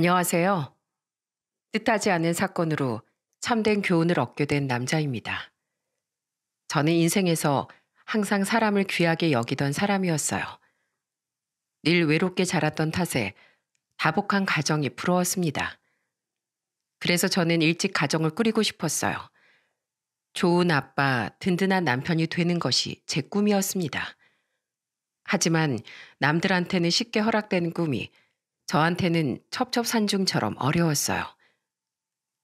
안녕하세요. 뜻하지 않은 사건으로 참된 교훈을 얻게 된 남자입니다. 저는 인생에서 항상 사람을 귀하게 여기던 사람이었어요. 늘 외롭게 자랐던 탓에 다복한 가정이 부러웠습니다. 그래서 저는 일찍 가정을 꾸리고 싶었어요. 좋은 아빠, 든든한 남편이 되는 것이 제 꿈이었습니다. 하지만 남들한테는 쉽게 허락되는 꿈이 저한테는 첩첩산중처럼 어려웠어요.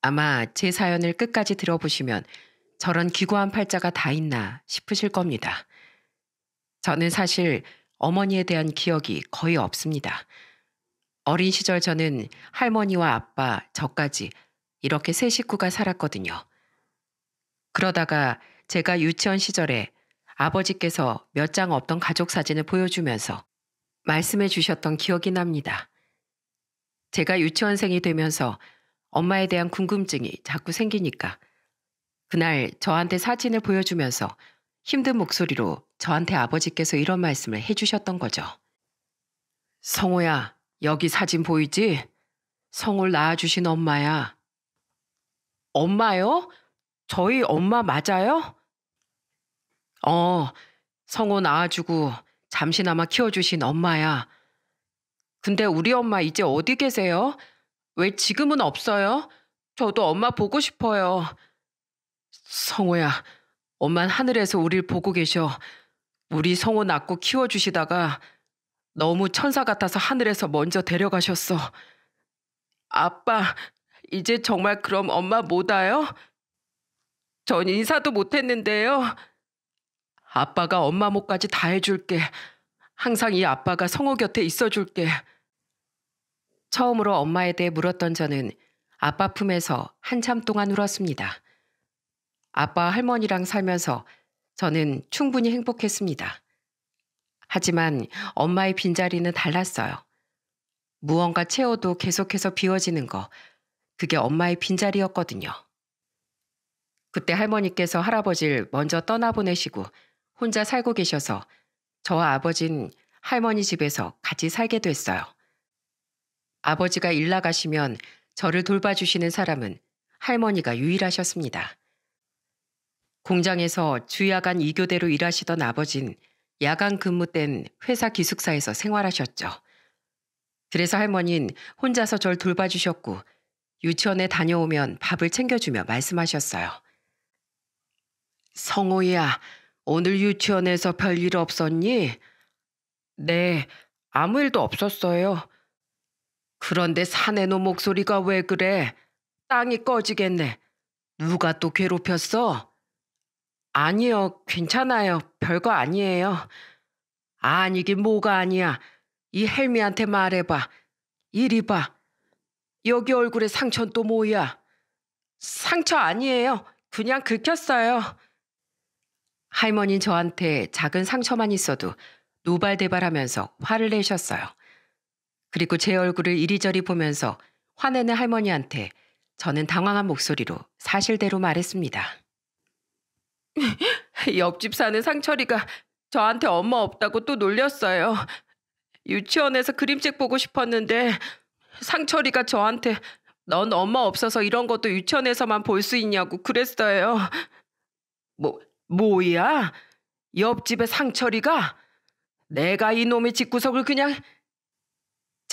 아마 제 사연을 끝까지 들어보시면 저런 기구한 팔자가 다 있나 싶으실 겁니다. 저는 사실 어머니에 대한 기억이 거의 없습니다. 어린 시절 저는 할머니와 아빠, 저까지 이렇게 세 식구가 살았거든요. 그러다가 제가 유치원 시절에 아버지께서 몇 장 없던 가족 사진을 보여주면서 말씀해 주셨던 기억이 납니다. 제가 유치원생이 되면서 엄마에 대한 궁금증이 자꾸 생기니까 그날 저한테 사진을 보여주면서 힘든 목소리로 저한테 아버지께서 이런 말씀을 해주셨던 거죠. 성호야, 여기 사진 보이지? 성호를 낳아주신 엄마야. 엄마요? 저희 엄마 맞아요? 어, 성호 낳아주고 잠시나마 키워주신 엄마야. 근데 우리 엄마 이제 어디 계세요? 왜 지금은 없어요? 저도 엄마 보고 싶어요. 성호야, 엄만 하늘에서 우릴 보고 계셔. 우리 성호 낳고 키워주시다가 너무 천사 같아서 하늘에서 먼저 데려가셨어. 아빠, 이제 정말 그럼 엄마 못 와요? 전 인사도 못했는데요. 아빠가 엄마 목까지 다 해줄게. 항상 이 아빠가 성호 곁에 있어줄게. 처음으로 엄마에 대해 물었던 저는 아빠 품에서 한참 동안 울었습니다. 아빠 할머니랑 살면서 저는 충분히 행복했습니다. 하지만 엄마의 빈자리는 달랐어요. 무언가 채워도 계속해서 비워지는 거, 그게 엄마의 빈자리였거든요. 그때 할머니께서 할아버지를 먼저 떠나보내시고 혼자 살고 계셔서 저와 아버진 할머니 집에서 같이 살게 됐어요. 아버지가 일 나가시면 저를 돌봐주시는 사람은 할머니가 유일하셨습니다. 공장에서 주야간 이교대로 일하시던 아버진 야간 근무 땐 회사 기숙사에서 생활하셨죠. 그래서 할머니는 혼자서 절 돌봐주셨고 유치원에 다녀오면 밥을 챙겨주며 말씀하셨어요. 성호야, 오늘 유치원에서 별일 없었니? 네, 아무 일도 없었어요. 그런데 사내노 목소리가 왜 그래? 땅이 꺼지겠네. 누가 또 괴롭혔어? 아니요, 괜찮아요. 별거 아니에요. 아, 아니긴 뭐가 아니야. 이 헬미한테 말해봐. 이리 봐. 여기 얼굴에 상처는 또 뭐야? 상처 아니에요. 그냥 긁혔어요. 할머니 저한테 작은 상처만 있어도 노발대발하면서 화를 내셨어요. 그리고 제 얼굴을 이리저리 보면서 화내는 할머니한테 저는 당황한 목소리로 사실대로 말했습니다. 옆집 사는 상철이가 저한테 엄마 없다고 또 놀렸어요. 유치원에서 그림책 보고 싶었는데 상철이가 저한테 넌 엄마 없어서 이런 것도 유치원에서만 볼 수 있냐고 그랬어요. 뭐, 뭐야? 옆집의 상철이가? 내가 이놈의 집구석을 그냥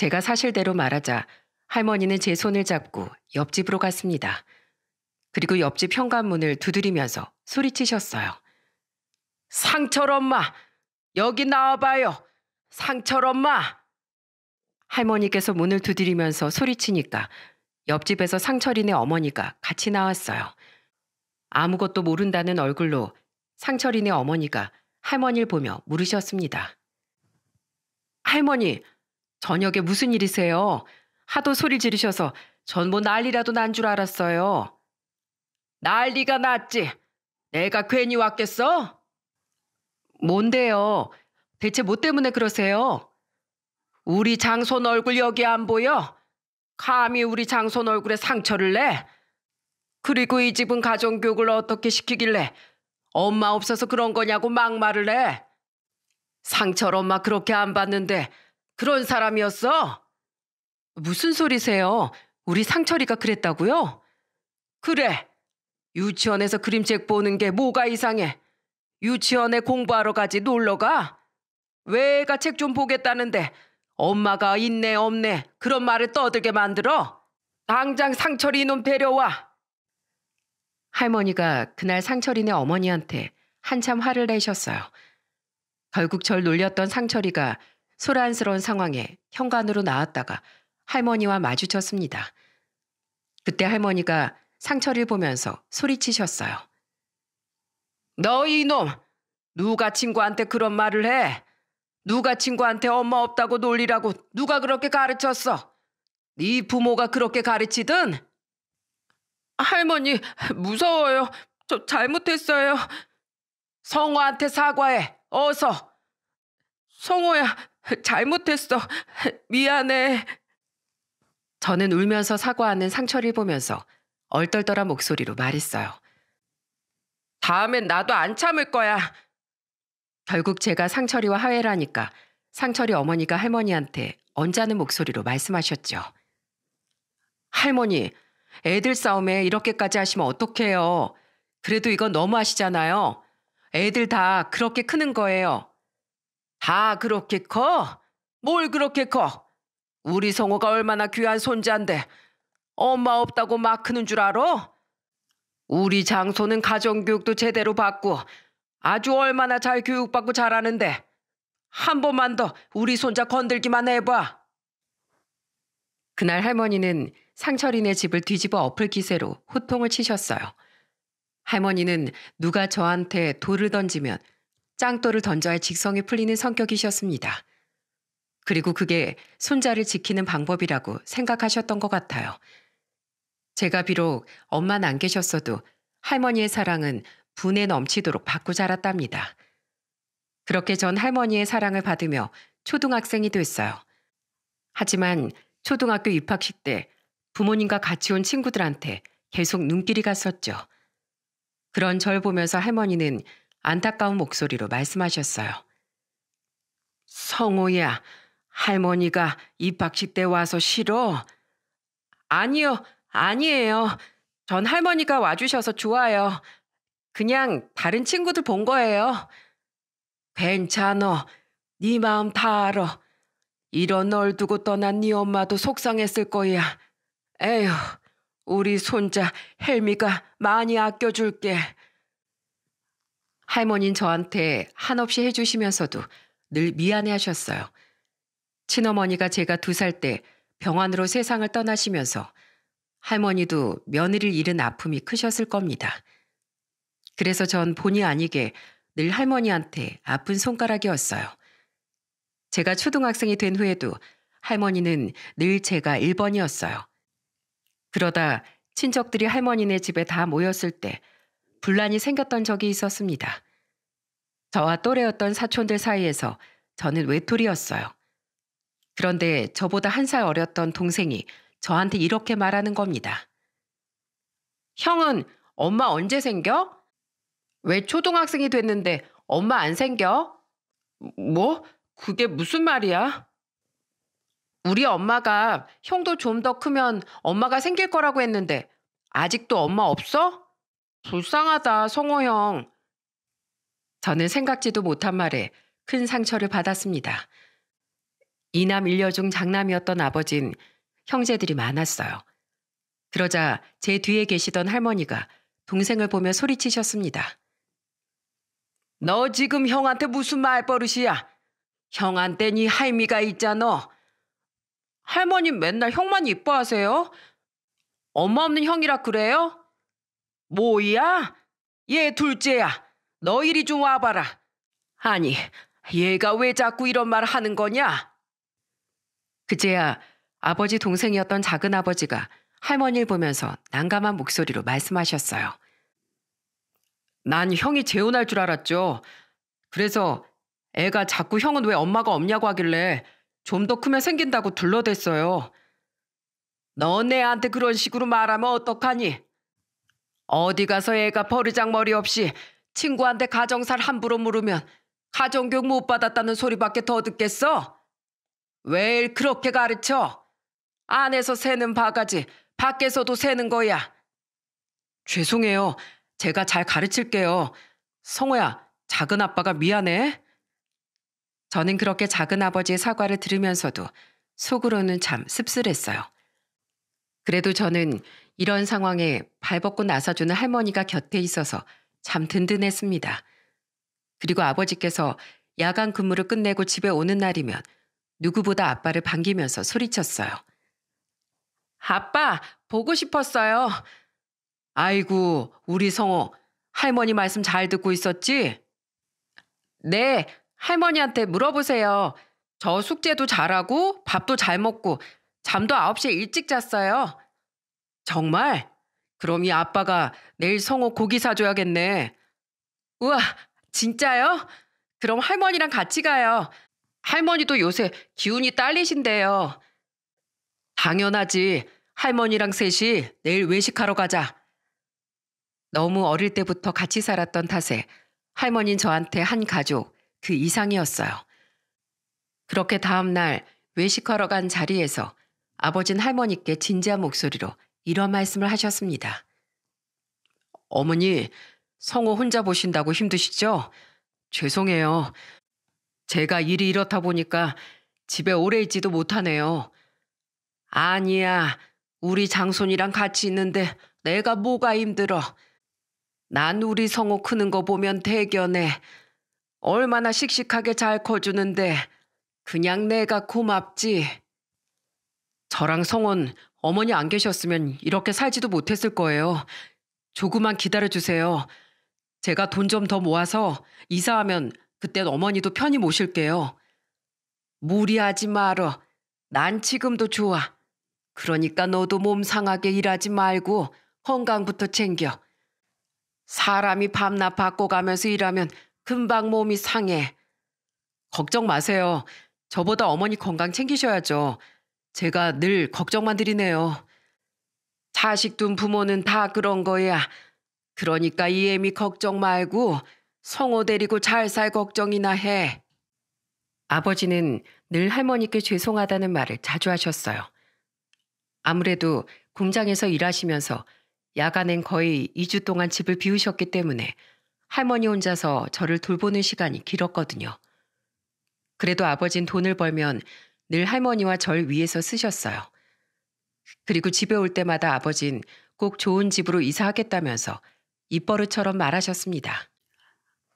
제가 사실대로 말하자 할머니는 제 손을 잡고 옆집으로 갔습니다. 그리고 옆집 현관문을 두드리면서 소리치셨어요. 상철 엄마! 여기 나와봐요! 상철 엄마! 할머니께서 문을 두드리면서 소리치니까 옆집에서 상철이네 어머니가 같이 나왔어요. 아무것도 모른다는 얼굴로 상철이네 어머니가 할머니를 보며 물으셨습니다. 할머니, 저녁에 무슨 일이세요? 하도 소리 지르셔서 전 뭐 난리라도 난 줄 알았어요. 난리가 났지. 내가 괜히 왔겠어? 뭔데요? 대체 뭐 때문에 그러세요? 우리 장손 얼굴 여기 안 보여? 감히 우리 장손 얼굴에 상처를 내? 그리고 이 집은 가정교육을 어떻게 시키길래 엄마 없어서 그런 거냐고 막말을 해? 상처를 엄마 그렇게 안 받는데 그런 사람이었어? 무슨 소리세요? 우리 상철이가 그랬다고요? 그래. 유치원에서 그림책 보는 게 뭐가 이상해. 유치원에 공부하러 가지 놀러 가. 왜가 책 좀 보겠다는데 엄마가 있네 없네 그런 말을 떠들게 만들어. 당장 상철이 놈 데려와. 할머니가 그날 상철이네 어머니한테 한참 화를 내셨어요. 결국 절 놀렸던 상철이가 소란스러운 상황에 현관으로 나왔다가 할머니와 마주쳤습니다. 그때 할머니가 상처를 보면서 소리치셨어요. 너 이놈! 누가 친구한테 그런 말을 해? 누가 친구한테 엄마 없다고 놀리라고 누가 그렇게 가르쳤어? 네 부모가 그렇게 가르치든? 할머니, 무서워요. 저 잘못했어요. 성호한테 사과해. 어서. 성호야, 잘못했어. 미안해. 저는 울면서 사과하는 상철이 보면서 얼떨떨한 목소리로 말했어요. 다음엔 나도 안 참을 거야. 결국 제가 상철이와 하회라니까 상철이 어머니가 할머니한테 언짢은 목소리로 말씀하셨죠. 할머니, 애들 싸움에 이렇게까지 하시면 어떡해요. 그래도 이건 너무 하시잖아요. 애들 다 그렇게 크는 거예요. 다 그렇게 커? 뭘 그렇게 커? 우리 성호가 얼마나 귀한 손자인데 엄마 없다고 막 크는 줄 알아? 우리 장소는 가정교육도 제대로 받고 아주 얼마나 잘 교육받고 잘하는데 한 번만 더 우리 손자 건들기만 해봐. 그날 할머니는 상철이네 집을 뒤집어 엎을 기세로 호통을 치셨어요. 할머니는 누가 저한테 돌을 던지면 짱돌을 던져야 직성이 풀리는 성격이셨습니다. 그리고 그게 손자를 지키는 방법이라고 생각하셨던 것 같아요. 제가 비록 엄마는 안 계셨어도 할머니의 사랑은 분에 넘치도록 받고 자랐답니다. 그렇게 전 할머니의 사랑을 받으며 초등학생이 됐어요. 하지만 초등학교 입학식 때 부모님과 같이 온 친구들한테 계속 눈길이 갔었죠. 그런 절 보면서 할머니는 안타까운 목소리로 말씀하셨어요. 성호야, 할머니가 입학식 때 와서 싫어? 아니요, 아니에요. 전 할머니가 와주셔서 좋아요. 그냥 다른 친구들 본 거예요. 괜찮어. 네 마음 다 알아. 이런 널 두고 떠난 네 엄마도 속상했을 거야. 에휴, 우리 손자 헬미가 많이 아껴줄게. 할머니는 저한테 한없이 해주시면서도 늘 미안해 하셨어요. 친어머니가 제가 두 살 때 병환으로 세상을 떠나시면서 할머니도 며느리를 잃은 아픔이 크셨을 겁니다. 그래서 전 본의 아니게 늘 할머니한테 아픈 손가락이었어요. 제가 초등학생이 된 후에도 할머니는 늘 제가 1번이었어요. 그러다 친척들이 할머니네 집에 다 모였을 때 분란이 생겼던 적이 있었습니다. 저와 또래였던 사촌들 사이에서 저는 외톨이였어요. 그런데 저보다 한 살 어렸던 동생이 저한테 이렇게 말하는 겁니다. 형은 엄마 언제 생겨? 왜 초등학생이 됐는데 엄마 안 생겨? 뭐? 그게 무슨 말이야? 우리 엄마가 형도 좀 더 크면 엄마가 생길 거라고 했는데 아직도 엄마 없어? 불쌍하다, 성호 형. 저는 생각지도 못한 말에 큰 상처를 받았습니다. 이남 일녀 중 장남이었던 아버진 형제들이 많았어요. 그러자 제 뒤에 계시던 할머니가 동생을 보며 소리치셨습니다. 너 지금 형한테 무슨 말버릇이야? 형한테 니 할미가 있잖아. 할머님 맨날 형만 이뻐하세요? 엄마 없는 형이라 그래요? 뭐야? 얘 둘째야. 너 이리 좀 와봐라. 아니, 얘가 왜 자꾸 이런 말 하는 거냐? 그제야 아버지 동생이었던 작은 아버지가 할머니를 보면서 난감한 목소리로 말씀하셨어요. 난 형이 재혼할 줄 알았죠. 그래서 애가 자꾸 형은 왜 엄마가 없냐고 하길래 좀 더 크면 생긴다고 둘러댔어요. 너네한테 그런 식으로 말하면 어떡하니? 어디 가서 애가 버르장머리 없이 친구한테 가정살 함부로 물으면 가정교육 못 받았다는 소리밖에 더 듣겠어? 왜 그렇게 가르쳐? 안에서 새는 바가지 밖에서도 새는 거야. 죄송해요. 제가 잘 가르칠게요. 성호야, 작은 아빠가 미안해. 저는 그렇게 작은 아버지의 사과를 들으면서도 속으로는 참 씁쓸했어요. 그래도 저는 이런 상황에 발벗고 나서주는 할머니가 곁에 있어서 참 든든했습니다. 그리고 아버지께서 야간 근무를 끝내고 집에 오는 날이면 누구보다 아빠를 반기면서 소리쳤어요. 아빠, 보고 싶었어요. 아이고, 우리 성호, 할머니 말씀 잘 듣고 있었지? 네, 할머니한테 물어보세요. 저 숙제도 잘하고 밥도 잘 먹고 잠도 9시에 일찍 잤어요. 정말? 그럼 이 아빠가 내일 성호 고기 사줘야겠네. 우와, 진짜요? 그럼 할머니랑 같이 가요. 할머니도 요새 기운이 딸리신데요. 당연하지. 할머니랑 셋이 내일 외식하러 가자. 너무 어릴 때부터 같이 살았던 탓에 할머니는 저한테 한 가족, 그 이상이었어요. 그렇게 다음날 외식하러 간 자리에서 아버진 할머니께 진지한 목소리로 이런 말씀을 하셨습니다. 어머니, 성호 혼자 보신다고 힘드시죠? 죄송해요. 제가 일이 이렇다 보니까 집에 오래 있지도 못하네요. 아니야. 우리 장손이랑 같이 있는데 내가 뭐가 힘들어. 난 우리 성호 크는 거 보면 대견해. 얼마나 씩씩하게 잘 커주는데 그냥 내가 고맙지. 저랑 성호는 어머니 안 계셨으면 이렇게 살지도 못했을 거예요. 조금만 기다려주세요. 제가 돈 좀 더 모아서 이사하면 그땐 어머니도 편히 모실게요. 무리하지 말어. 난 지금도 좋아. 그러니까 너도 몸 상하게 일하지 말고 건강부터 챙겨. 사람이 밤낮 바꿔가면서 일하면 금방 몸이 상해. 걱정 마세요. 저보다 어머니 건강 챙기셔야죠. 제가 늘 걱정만 드리네요. 자식 둔 부모는 다 그런 거야. 그러니까 이 애미 걱정 말고 성호 데리고 잘 살 걱정이나 해. 아버지는 늘 할머니께 죄송하다는 말을 자주 하셨어요. 아무래도 공장에서 일하시면서 야간엔 거의 2주 동안 집을 비우셨기 때문에 할머니 혼자서 저를 돌보는 시간이 길었거든요. 그래도 아버진 돈을 벌면 늘 할머니와 절위에서 쓰셨어요. 그리고 집에 올 때마다 아버진 꼭 좋은 집으로 이사하겠다면서 입버릇처럼 말하셨습니다.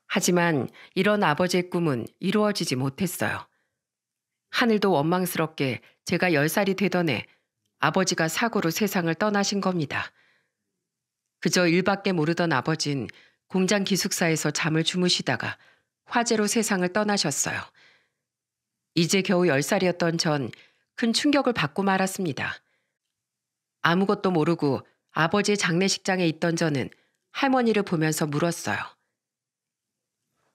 하지만 이런 아버지의 꿈은 이루어지지 못했어요. 하늘도 원망스럽게 제가 10살이 되던 해 아버지가 사고로 세상을 떠나신 겁니다. 그저 일밖에 모르던 아버진 공장 기숙사에서 잠을 주무시다가 화재로 세상을 떠나셨어요. 이제 겨우 10살이었던 전 큰 충격을 받고 말았습니다. 아무것도 모르고 아버지의 장례식장에 있던 저는 할머니를 보면서 물었어요.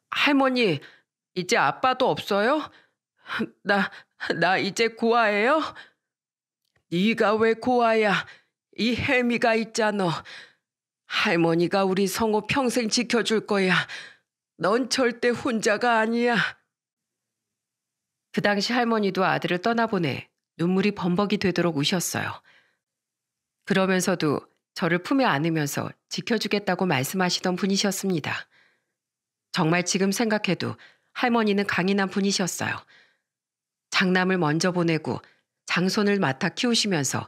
할머니, 이제 아빠도 없어요? 나, 나 이제 고아예요? 네가 왜 고아야? 이 혜미가 있잖아. 할머니가 우리 성우 평생 지켜줄 거야. 넌 절대 혼자가 아니야. 그 당시 할머니도 아들을 떠나보내 눈물이 범벅이 되도록 우셨어요. 그러면서도 저를 품에 안으면서 지켜주겠다고 말씀하시던 분이셨습니다. 정말 지금 생각해도 할머니는 강인한 분이셨어요. 장남을 먼저 보내고 장손을 맡아 키우시면서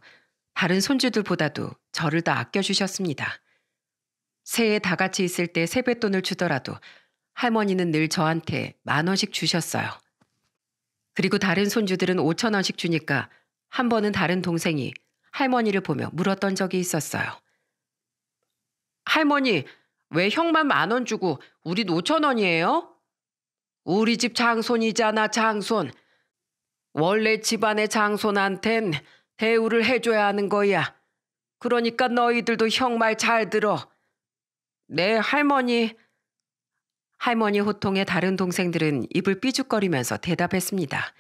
다른 손주들보다도 저를 더 아껴주셨습니다. 새해 다 같이 있을 때 세뱃돈을 주더라도 할머니는 늘 저한테 만 원씩 주셨어요. 그리고 다른 손주들은 5천 원씩 주니까 한 번은 다른 동생이 할머니를 보며 물었던 적이 있었어요. 할머니, 왜 형만 만 원 주고 우린 5천 원이에요? 우리 집 장손이잖아, 장손. 원래 집안의 장손한텐 대우를 해줘야 하는 거야. 그러니까 너희들도 형 말 잘 들어. 네, 할머니 할머니 호통에 다른 동생들은 입을 삐죽거리면서 대답했습니다.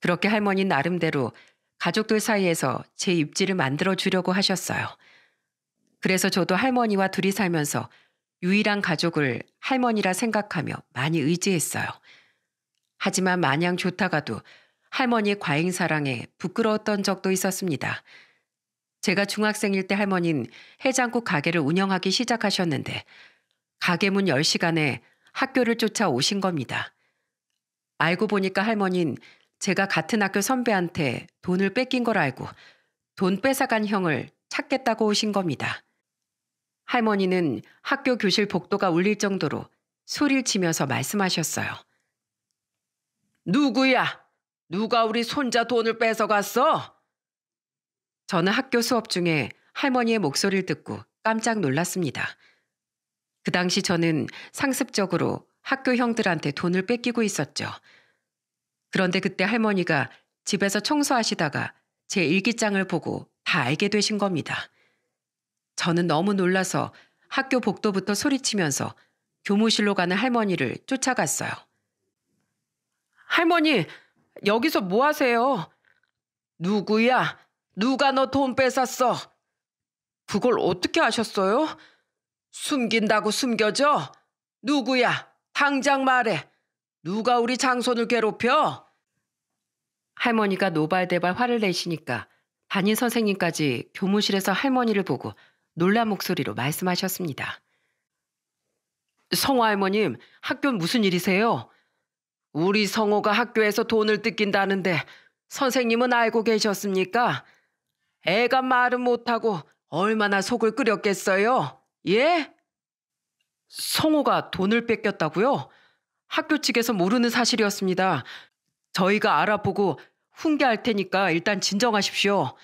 그렇게 할머니 나름대로 가족들 사이에서 제 입지를 만들어 주려고 하셨어요. 그래서 저도 할머니와 둘이 살면서 유일한 가족을 할머니라 생각하며 많이 의지했어요. 하지만 마냥 좋다가도 할머니의 과잉 사랑에 부끄러웠던 적도 있었습니다. 제가 중학생일 때 할머니는 해장국 가게를 운영하기 시작하셨는데 가게 문 10시간에 학교를 쫓아오신 겁니다. 알고 보니까 할머니는 제가 같은 학교 선배한테 돈을 뺏긴 걸 알고 돈 뺏어간 형을 찾겠다고 오신 겁니다. 할머니는 학교 교실 복도가 울릴 정도로 소리를 치면서 말씀하셨어요. 누구야? 누가 우리 손자 돈을 뺏어갔어? 저는 학교 수업 중에 할머니의 목소리를 듣고 깜짝 놀랐습니다. 그 당시 저는 상습적으로 학교 형들한테 돈을 뺏기고 있었죠. 그런데 그때 할머니가 집에서 청소하시다가 제 일기장을 보고 다 알게 되신 겁니다. 저는 너무 놀라서 학교 복도부터 소리치면서 교무실로 가는 할머니를 쫓아갔어요. 할머니, 여기서 뭐 하세요? 누구야? 누가 너 돈 뺏었어? 그걸 어떻게 아셨어요? 숨긴다고 숨겨져? 누구야? 당장 말해. 누가 우리 장손을 괴롭혀? 할머니가 노발대발 화를 내시니까 담임 선생님까지 교무실에서 할머니를 보고 놀란 목소리로 말씀하셨습니다. 성호 할머님, 학교는 무슨 일이세요? 우리 성호가 학교에서 돈을 뜯긴다는데 선생님은 알고 계셨습니까? 애가 말은 못하고 얼마나 속을 끓였겠어요? 예? 성호가 돈을 뺏겼다고요? 학교 측에서 모르는 사실이었습니다. 저희가 알아보고 훈계할 테니까 일단 진정하십시오.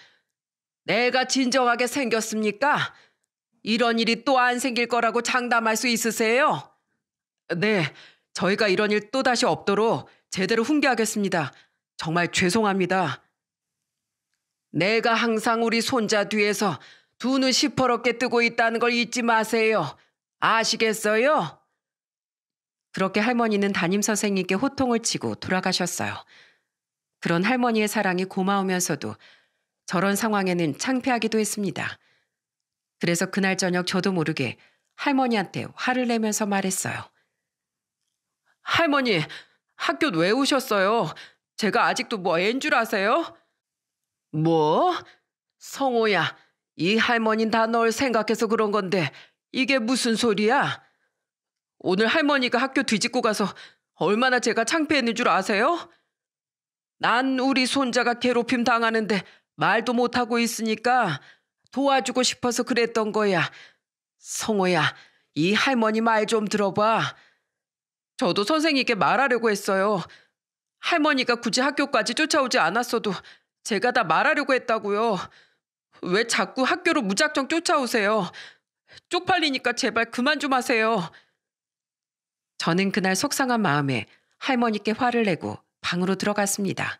내가 진정하게 생겼습니까? 이런 일이 또 안 생길 거라고 장담할 수 있으세요? 네, 저희가 이런 일 또다시 없도록 제대로 훈계하겠습니다. 정말 죄송합니다. 내가 항상 우리 손자 뒤에서 두눈 시퍼렇게 뜨고 있다는 걸 잊지 마세요. 아시겠어요? 그렇게 할머니는 담임 선생님께 호통을 치고 돌아가셨어요. 그런 할머니의 사랑이 고마우면서도 저런 상황에는 창피하기도 했습니다. 그래서 그날 저녁 저도 모르게 할머니한테 화를 내면서 말했어요. 할머니, 학교 왜 오셨어요? 제가 아직도 뭐인 줄 아세요? 뭐? 성호야, 이 할머니 는다 널 생각해서 그런 건데 이게 무슨 소리야? 오늘 할머니가 학교 뒤집고 가서 얼마나 제가 창피했는 줄 아세요? 난 우리 손자가 괴롭힘 당하는데 말도 못하고 있으니까 도와주고 싶어서 그랬던 거야. 성호야, 이 할머니 말 좀 들어봐. 저도 선생님께 말하려고 했어요. 할머니가 굳이 학교까지 쫓아오지 않았어도 제가 다 말하려고 했다고요. 왜 자꾸 학교로 무작정 쫓아오세요? 쪽팔리니까 제발 그만 좀 하세요. 저는 그날 속상한 마음에 할머니께 화를 내고 방으로 들어갔습니다.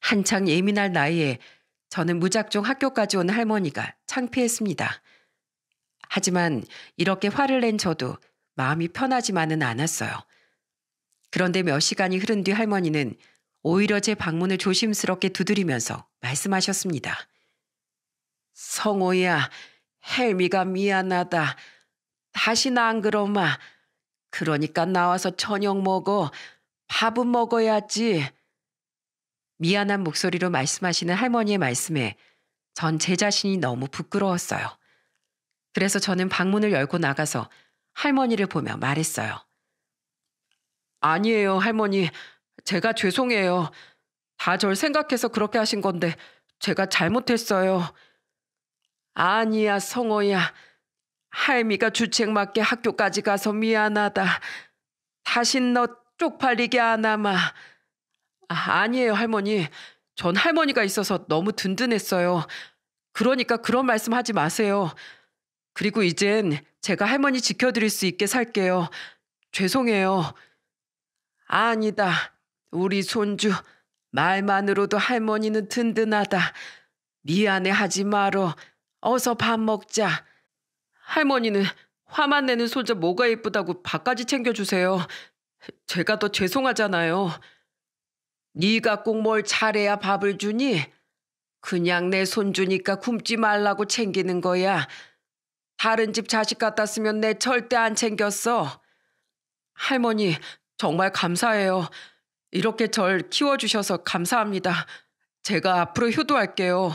한창 예민할 나이에 저는 무작정 학교까지 온 할머니가 창피했습니다. 하지만 이렇게 화를 낸 저도 마음이 편하지만은 않았어요. 그런데 몇 시간이 흐른 뒤 할머니는 오히려 제 방문을 조심스럽게 두드리면서 말씀하셨습니다. 성호야, 헬미가 미안하다. 다시는 안 그러마. 그러니까 나와서 저녁 먹어. 밥은 먹어야지. 미안한 목소리로 말씀하시는 할머니의 말씀에 전 제 자신이 너무 부끄러웠어요. 그래서 저는 방문을 열고 나가서 할머니를 보며 말했어요. 아니에요, 할머니. 제가 죄송해요. 다 절 생각해서 그렇게 하신 건데 제가 잘못했어요. 아니야, 성호야. 할미가 주책맞게 학교까지 가서 미안하다. 다신 너 쪽팔리게 안 하마. 아, 아니에요, 할머니. 전 할머니가 있어서 너무 든든했어요. 그러니까 그런 말씀 하지 마세요. 그리고 이젠 제가 할머니 지켜드릴 수 있게 살게요. 죄송해요. 아니다. 우리 손주. 말만으로도 할머니는 든든하다. 미안해 하지 마라. 어서 밥 먹자. 할머니는 화만 내는 손자 뭐가 예쁘다고 밥까지 챙겨주세요. 제가 더 죄송하잖아요. 네가 꼭 뭘 잘해야 밥을 주니? 그냥 내 손주니까 굶지 말라고 챙기는 거야. 다른 집 자식 같았으면 내 절대 안 챙겼어. 할머니, 정말 감사해요. 이렇게 절 키워주셔서 감사합니다. 제가 앞으로 효도할게요.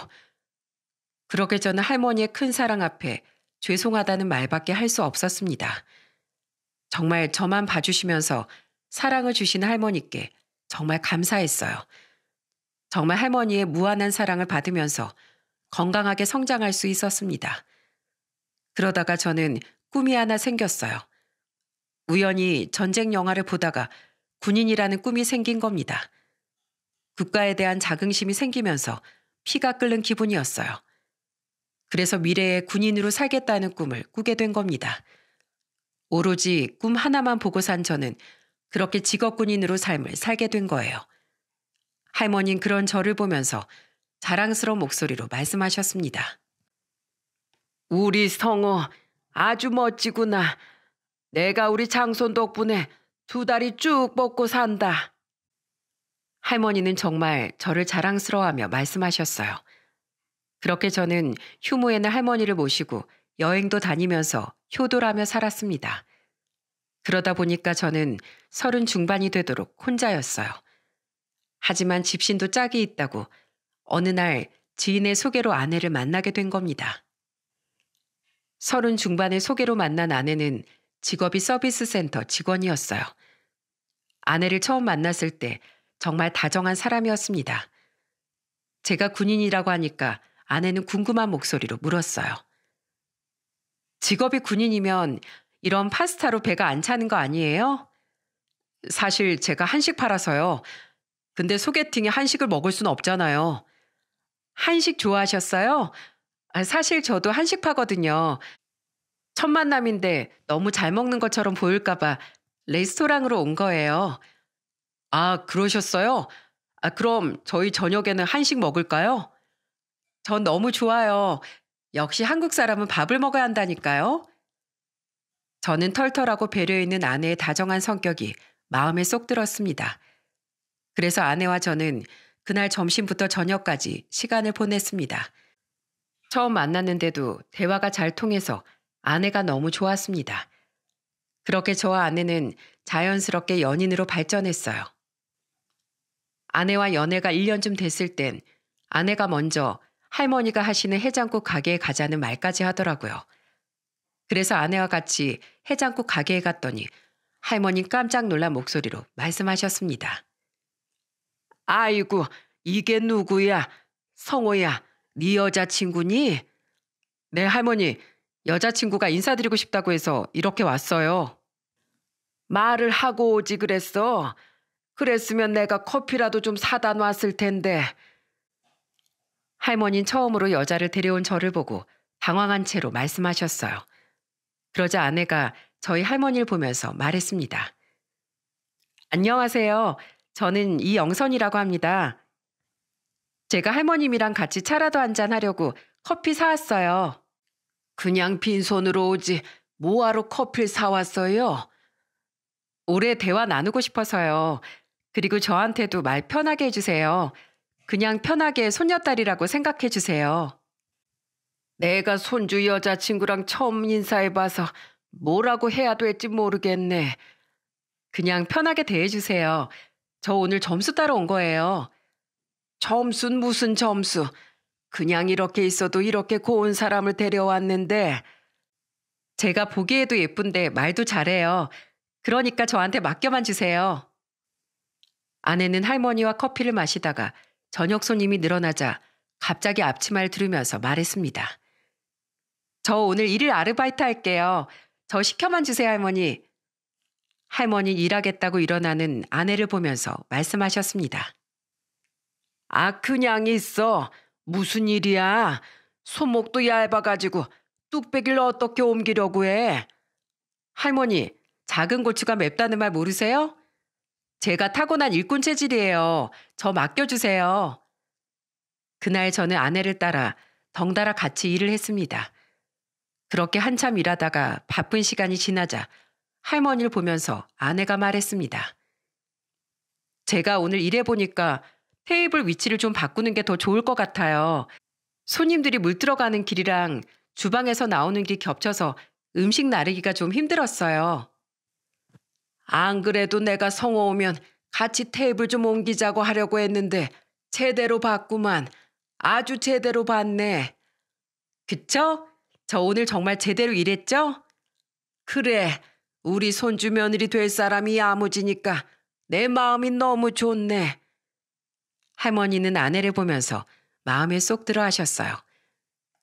그러게 저는 할머니의 큰 사랑 앞에 죄송하다는 말밖에 할 수 없었습니다. 정말 저만 봐주시면서 사랑을 주신 할머니께 정말 감사했어요. 정말 할머니의 무한한 사랑을 받으면서 건강하게 성장할 수 있었습니다. 그러다가 저는 꿈이 하나 생겼어요. 우연히 전쟁 영화를 보다가 군인이라는 꿈이 생긴 겁니다. 국가에 대한 자긍심이 생기면서 피가 끓는 기분이었어요. 그래서 미래에 군인으로 살겠다는 꿈을 꾸게 된 겁니다. 오로지 꿈 하나만 보고 산 저는 그렇게 직업군인으로 삶을 살게 된 거예요. 할머니는 그런 저를 보면서 자랑스러운 목소리로 말씀하셨습니다. 우리 성호 아주 멋지구나. 내가 우리 장손 덕분에 두 다리 쭉 뻗고 산다. 할머니는 정말 저를 자랑스러워하며 말씀하셨어요. 그렇게 저는 휴무에는 할머니를 모시고 여행도 다니면서 효도라며 살았습니다. 그러다 보니까 저는 서른 중반이 되도록 혼자였어요. 하지만 집신도 짝이 있다고 어느 날 지인의 소개로 아내를 만나게 된 겁니다. 서른 중반의 소개로 만난 아내는 직업이 서비스 센터 직원이었어요. 아내를 처음 만났을 때 정말 다정한 사람이었습니다. 제가 군인이라고 하니까 아내는 궁금한 목소리로 물었어요. 직업이 군인이면 이런 파스타로 배가 안 차는 거 아니에요? 사실 제가 한식 팔아서요. 근데 소개팅에 한식을 먹을 순 없잖아요. 한식 좋아하셨어요? 사실 저도 한식파거든요. 첫 만남인데 너무 잘 먹는 것처럼 보일까봐 레스토랑으로 온 거예요. 아, 그러셨어요? 아, 그럼 저희 저녁에는 한식 먹을까요? 전 너무 좋아요. 역시 한국 사람은 밥을 먹어야 한다니까요. 저는 털털하고 배려 있는 아내의 다정한 성격이 마음에 쏙 들었습니다. 그래서 아내와 저는 그날 점심부터 저녁까지 시간을 보냈습니다. 처음 만났는데도 대화가 잘 통해서 아내가 너무 좋았습니다. 그렇게 저와 아내는 자연스럽게 연인으로 발전했어요. 아내와 연애가 1년쯤 됐을 땐 아내가 먼저 할머니가 하시는 해장국 가게에 가자는 말까지 하더라고요. 그래서 아내와 같이 해장국 가게에 갔더니 할머니 깜짝 놀란 목소리로 말씀하셨습니다. 아이고, 이게 누구야? 성호야, 네 여자친구니? 네, 할머니. 여자친구가 인사드리고 싶다고 해서 이렇게 왔어요. 말을 하고 오지 그랬어. 그랬으면 내가 커피라도 좀 사다 놨을 텐데. 할머니는 처음으로 여자를 데려온 저를 보고 당황한 채로 말씀하셨어요. 그러자 아내가 저희 할머니를 보면서 말했습니다. 안녕하세요. 저는 이영선이라고 합니다. 제가 할머님이랑 같이 차라도 한잔 하려고 커피 사왔어요. 그냥 빈손으로 오지 뭐하러 커피를 사왔어요? 올해 대화 나누고 싶어서요. 그리고 저한테도 말 편하게 해주세요. 그냥 편하게 손녀딸이라고 생각해 주세요. 내가 손주 여자친구랑 처음 인사해봐서 뭐라고 해야 될지 모르겠네. 그냥 편하게 대해주세요. 저 오늘 점수 따러 온 거예요. 점수는 무슨 점수. 그냥 이렇게 있어도 이렇게 고운 사람을 데려왔는데. 제가 보기에도 예쁜데 말도 잘해요. 그러니까 저한테 맡겨만 주세요. 아내는 할머니와 커피를 마시다가 저녁 손님이 늘어나자 갑자기 앞치마를 두르면서 말했습니다. 저 오늘 일일 아르바이트 할게요. 저 시켜만 주세요, 할머니. 할머니 일하겠다고 일어나는 아내를 보면서 말씀하셨습니다. 아, 그냥 있어. 무슨 일이야? 손목도 얇아가지고 뚝배기를 어떻게 옮기려고 해? 할머니, 작은 고추가 맵다는 말 모르세요? 제가 타고난 일꾼 체질이에요. 저 맡겨주세요. 그날 저는 아내를 따라 덩달아 같이 일을 했습니다. 그렇게 한참 일하다가 바쁜 시간이 지나자 할머니를 보면서 아내가 말했습니다. 제가 오늘 일해보니까 테이블 위치를 좀 바꾸는 게 더 좋을 것 같아요. 손님들이 물 들어가는 길이랑 주방에서 나오는 길이 겹쳐서 음식 나르기가 좀 힘들었어요. 안 그래도 내가 성호 오면 같이 테이블 좀 옮기자고 하려고 했는데 제대로 봤구만. 아주 제대로 봤네. 그쵸? 저 오늘 정말 제대로 일했죠? 그래, 우리 손주 며느리 될 사람이 야무지니까 내 마음이 너무 좋네. 할머니는 아내를 보면서 마음에 쏙 들어 하셨어요.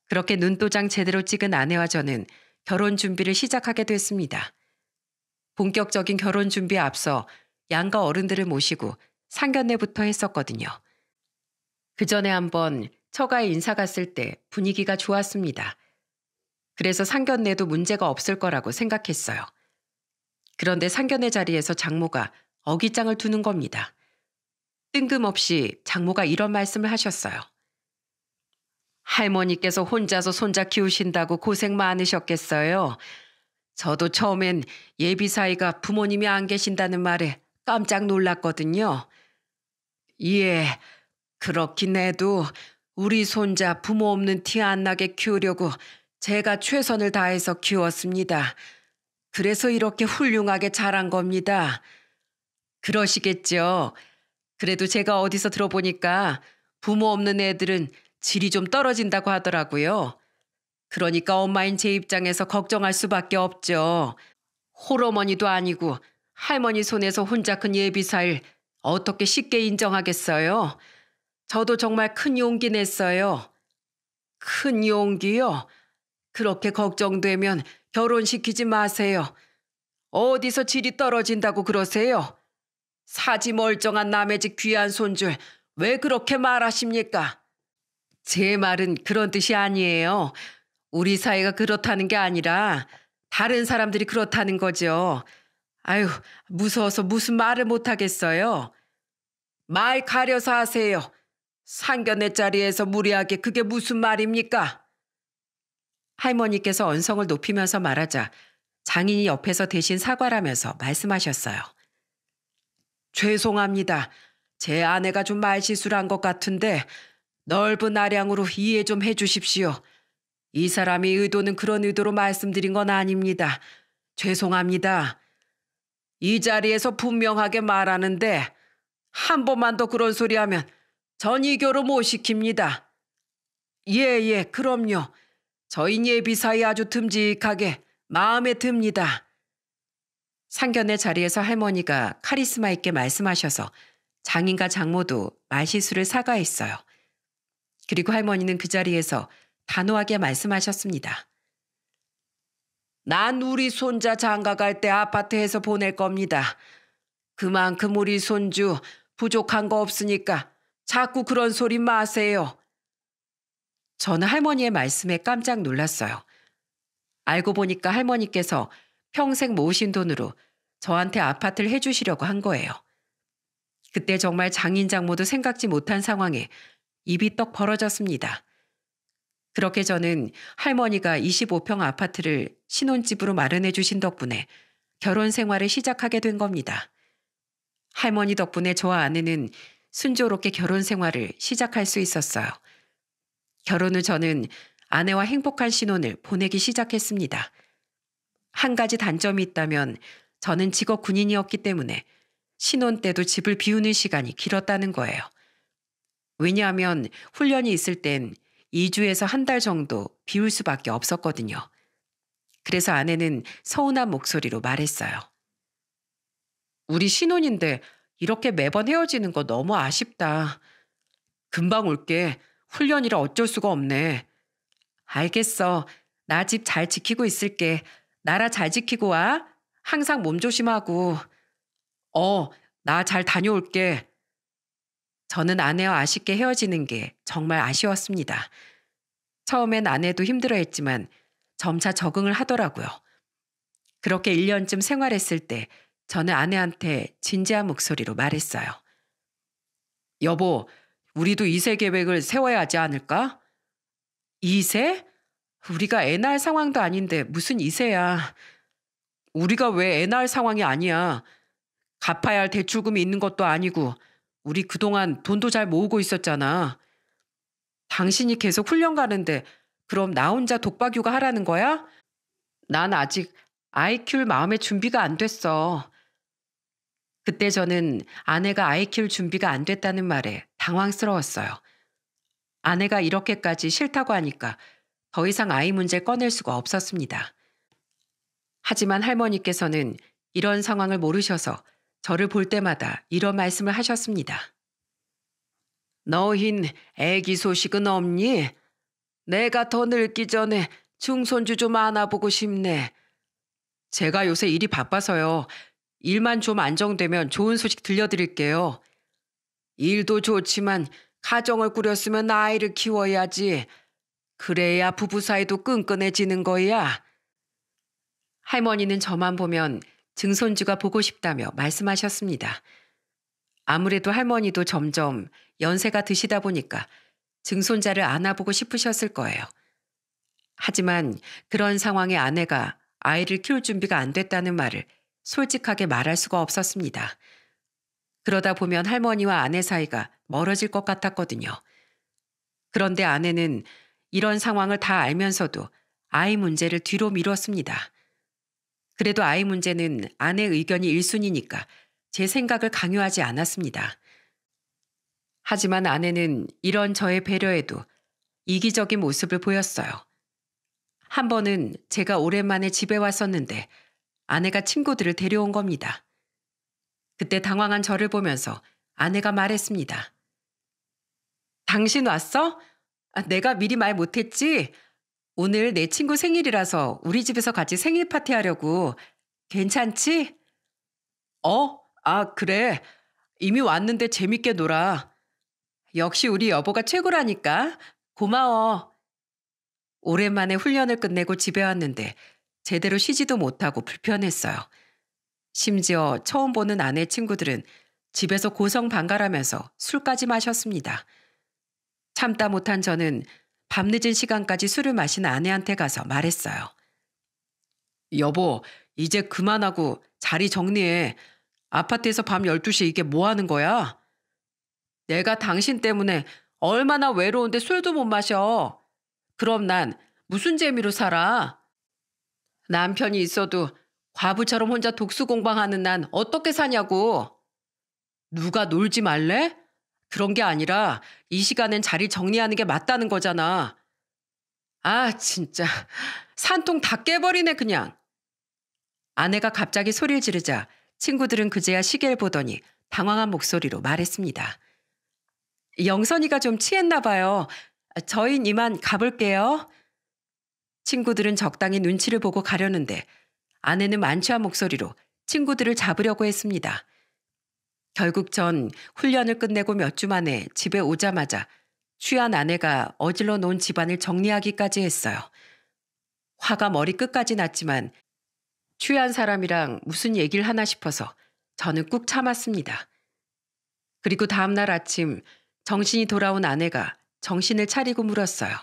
그렇게 눈도장 제대로 찍은 아내와 저는 결혼 준비를 시작하게 됐습니다. 본격적인 결혼 준비에 앞서 양가 어른들을 모시고 상견례부터 했었거든요. 그 전에 한번 처가에 인사 갔을 때 분위기가 좋았습니다. 그래서 상견례도 문제가 없을 거라고 생각했어요. 그런데 상견례 자리에서 장모가 어깃장을 두는 겁니다. 뜬금없이 장모가 이런 말씀을 하셨어요. 할머니께서 혼자서 손자 키우신다고 고생 많으셨겠어요. 저도 처음엔 예비사이가 부모님이 안 계신다는 말에 깜짝 놀랐거든요. 예, 그렇긴 해도 우리 손자 부모 없는 티 안 나게 키우려고 제가 최선을 다해서 키웠습니다. 그래서 이렇게 훌륭하게 자란 겁니다. 그러시겠죠. 그래도 제가 어디서 들어보니까 부모 없는 애들은 질이 좀 떨어진다고 하더라고요. 그러니까 엄마인 제 입장에서 걱정할 수밖에 없죠. 호어머니도 아니고 할머니 손에서 혼자 큰 예비사일 어떻게 쉽게 인정하겠어요? 저도 정말 큰 용기 냈어요. 큰 용기요? 그렇게 걱정되면 결혼시키지 마세요. 어디서 질이 떨어진다고 그러세요? 사지 멀쩡한 남의 집 귀한 손줄 왜 그렇게 말하십니까? 제 말은 그런 뜻이 아니에요. 우리 사이가 그렇다는 게 아니라 다른 사람들이 그렇다는 거죠. 아유, 무서워서 무슨 말을 못하겠어요. 말 가려서 하세요. 상견례 자리에서 무리하게 그게 무슨 말입니까? 할머니께서 언성을 높이면서 말하자 장인이 옆에서 대신 사과라면서 말씀하셨어요. 죄송합니다. 제 아내가 좀 말실수를 한 것 같은데 넓은 아량으로 이해 좀 해주십시오. 이 사람이 의도는 그런 의도로 말씀드린 건 아닙니다. 죄송합니다. 이 자리에서 분명하게 말하는데 한 번만 더 그런 소리 하면 전 이교로 못 시킵니다. 예, 예, 그럼요. 저희 예비사이 아주 듬직하게 마음에 듭니다. 상견의 자리에서 할머니가 카리스마 있게 말씀하셔서 장인과 장모도 말실수를 사과했어요. 그리고 할머니는 그 자리에서 단호하게 말씀하셨습니다. 난 우리 손자 장가 갈 때 아파트에서 보낼 겁니다. 그만큼 우리 손주 부족한 거 없으니까 자꾸 그런 소리 마세요. 저는 할머니의 말씀에 깜짝 놀랐어요. 알고 보니까 할머니께서 평생 모으신 돈으로 저한테 아파트를 해주시려고 한 거예요. 그때 정말 장인장모도 생각지 못한 상황에 입이 떡 벌어졌습니다. 그렇게 저는 할머니가 25평 아파트를 신혼집으로 마련해 주신 덕분에 결혼 생활을 시작하게 된 겁니다. 할머니 덕분에 저와 아내는 순조롭게 결혼 생활을 시작할 수 있었어요. 결혼 후 저는 아내와 행복한 신혼을 보내기 시작했습니다. 한 가지 단점이 있다면 저는 직업 군인이었기 때문에 신혼 때도 집을 비우는 시간이 길었다는 거예요. 왜냐하면 훈련이 있을 땐 2주에서 한 달 정도 비울 수밖에 없었거든요. 그래서 아내는 서운한 목소리로 말했어요. 우리 신혼인데 이렇게 매번 헤어지는 거 너무 아쉽다. 금방 올게. 훈련이라 어쩔 수가 없네. 알겠어. 나 집 잘 지키고 있을게. 나라 잘 지키고 와. 항상 몸조심하고. 어, 나 잘 다녀올게. 저는 아내와 아쉽게 헤어지는 게 정말 아쉬웠습니다. 처음엔 아내도 힘들어했지만 점차 적응을 하더라고요. 그렇게 1년쯤 생활했을 때 저는 아내한테 진지한 목소리로 말했어요. 여보, 우리도 이세 계획을 세워야 하지 않을까? 이세 우리가 애 낳을 상황도 아닌데 무슨 이세야 우리가 왜 애 낳을 상황이 아니야. 갚아야 할 대출금이 있는 것도 아니고 우리 그동안 돈도 잘 모으고 있었잖아. 당신이 계속 훈련 가는데 그럼 나 혼자 독박 육아 하라는 거야? 난 아직 아이 키울 마음의 준비가 안 됐어. 그때 저는 아내가 아이 키울 준비가 안 됐다는 말에 당황스러웠어요. 아내가 이렇게까지 싫다고 하니까 더 이상 아이 문제 꺼낼 수가 없었습니다. 하지만 할머니께서는 이런 상황을 모르셔서 저를 볼 때마다 이런 말씀을 하셨습니다. 너흰 애기 소식은 없니? 내가 더 늙기 전에 증손주 좀 안아보고 싶네. 제가 요새 일이 바빠서요. 일만 좀 안정되면 좋은 소식 들려드릴게요. 일도 좋지만 가정을 꾸렸으면 아이를 키워야지. 그래야 부부 사이도 끈끈해지는 거야. 할머니는 저만 보면 증손주가 보고 싶다며 말씀하셨습니다. 아무래도 할머니도 점점 연세가 드시다 보니까 증손자를 안아보고 싶으셨을 거예요. 하지만 그런 상황에 아내가 아이를 키울 준비가 안 됐다는 말을 솔직하게 말할 수가 없었습니다. 그러다 보면 할머니와 아내 사이가 멀어질 것 같았거든요. 그런데 아내는 이런 상황을 다 알면서도 아이 문제를 뒤로 미뤘습니다. 그래도 아이 문제는 아내 의견이 1순위니까 제 생각을 강요하지 않았습니다. 하지만 아내는 이런 저의 배려에도 이기적인 모습을 보였어요. 한 번은 제가 오랜만에 집에 왔었는데 아내가 친구들을 데려온 겁니다. 그때 당황한 저를 보면서 아내가 말했습니다. 당신 왔어? 아, 내가 미리 말 못했지? 오늘 내 친구 생일이라서 우리 집에서 같이 생일 파티 하려고. 괜찮지? 어? 아, 그래. 이미 왔는데 재밌게 놀아. 역시 우리 여보가 최고라니까. 고마워. 오랜만에 훈련을 끝내고 집에 왔는데 제대로 쉬지도 못하고 불편했어요. 심지어 처음 보는 아내 친구들은 집에서 고성 방가라면서 술까지 마셨습니다. 참다 못한 저는 밤늦은 시간까지 술을 마신 아내한테 가서 말했어요. 여보, 이제 그만하고 자리 정리해. 아파트에서 밤 12시 이게 뭐 하는 거야? 내가 당신 때문에 얼마나 외로운데 술도 못 마셔. 그럼 난 무슨 재미로 살아? 남편이 있어도 과부처럼 혼자 독수 공방하는 난 어떻게 사냐고. 누가 놀지 말래? 그런 게 아니라 이 시간엔 자리 정리하는 게 맞다는 거잖아. 아, 진짜. 산통 다 깨버리네, 그냥. 아내가 갑자기 소리를 지르자 친구들은 그제야 시계를 보더니 당황한 목소리로 말했습니다. 영선이가 좀 취했나 봐요. 저희 이만 가볼게요. 친구들은 적당히 눈치를 보고 가려는데 아내는 만취한 목소리로 친구들을 잡으려고 했습니다. 결국 전 훈련을 끝내고 몇 주 만에 집에 오자마자 취한 아내가 어질러 놓은 집안을 정리하기까지 했어요. 화가 머리 끝까지 났지만 취한 사람이랑 무슨 얘기를 하나 싶어서 저는 꾹 참았습니다. 그리고 다음날 아침 정신이 돌아온 아내가 정신을 차리고 물었어요.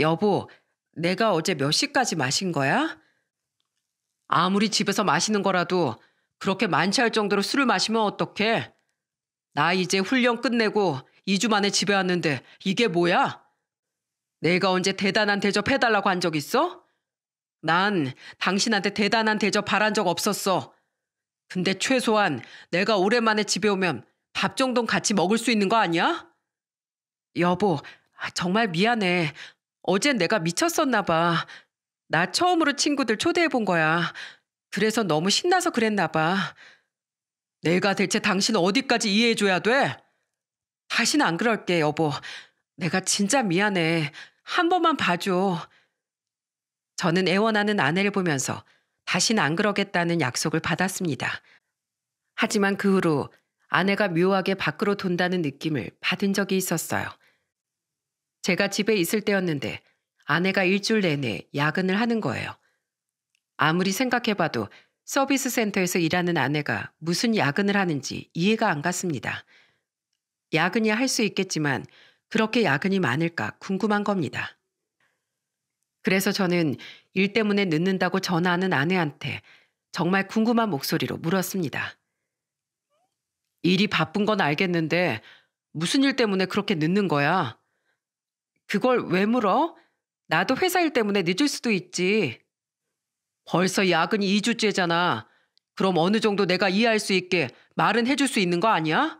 여보, 내가 어제 몇 시까지 마신 거야? 아무리 집에서 마시는 거라도 그렇게 만취할 정도로 술을 마시면 어떡해? 나 이제 훈련 끝내고 2주 만에 집에 왔는데 이게 뭐야? 내가 언제 대단한 대접 해달라고 한 적 있어? 난 당신한테 대단한 대접 바란 적 없었어. 근데 최소한 내가 오랜만에 집에 오면 밥 정도는 같이 먹을 수 있는 거 아니야? 여보, 정말 미안해. 어젠 내가 미쳤었나 봐. 나 처음으로 친구들 초대해 본 거야. 그래서 너무 신나서 그랬나 봐. 내가 대체 당신 어디까지 이해해줘야 돼? 다신 안 그럴게, 여보. 내가 진짜 미안해. 한 번만 봐줘. 저는 애원하는 아내를 보면서 다신 안 그러겠다는 약속을 받았습니다. 하지만 그 후로 아내가 묘하게 밖으로 돈다는 느낌을 받은 적이 있었어요. 제가 집에 있을 때였는데 아내가 일주일 내내 야근을 하는 거예요. 아무리 생각해봐도 서비스 센터에서 일하는 아내가 무슨 야근을 하는지 이해가 안 갔습니다. 야근이 할 수 있겠지만 그렇게 야근이 많을까 궁금한 겁니다. 그래서 저는 일 때문에 늦는다고 전화하는 아내한테 정말 궁금한 목소리로 물었습니다. 일이 바쁜 건 알겠는데 무슨 일 때문에 그렇게 늦는 거야? 그걸 왜 물어? 나도 회사 일 때문에 늦을 수도 있지. 벌써 야근이 2주째잖아. 그럼 어느 정도 내가 이해할 수 있게 말은 해줄 수 있는 거 아니야?